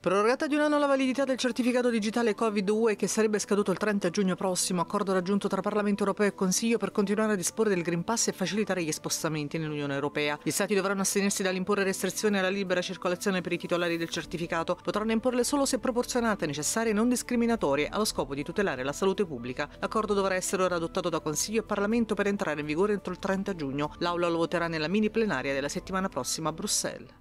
Prorogata di un anno la validità del certificato digitale Covid-UE che sarebbe scaduto il 30 giugno prossimo, accordo raggiunto tra Parlamento europeo e Consiglio per continuare a disporre del Green Pass e facilitare gli spostamenti nell'Unione europea. Gli Stati dovranno astenersi dall'imporre restrizioni alla libera circolazione per i titolari del certificato, potranno imporle solo se proporzionate, necessarie e non discriminatorie, allo scopo di tutelare la salute pubblica. L'accordo dovrà essere ora adottato da Consiglio e Parlamento per entrare in vigore entro il 30 giugno. L'Aula lo voterà nella mini plenaria della settimana prossima a Bruxelles.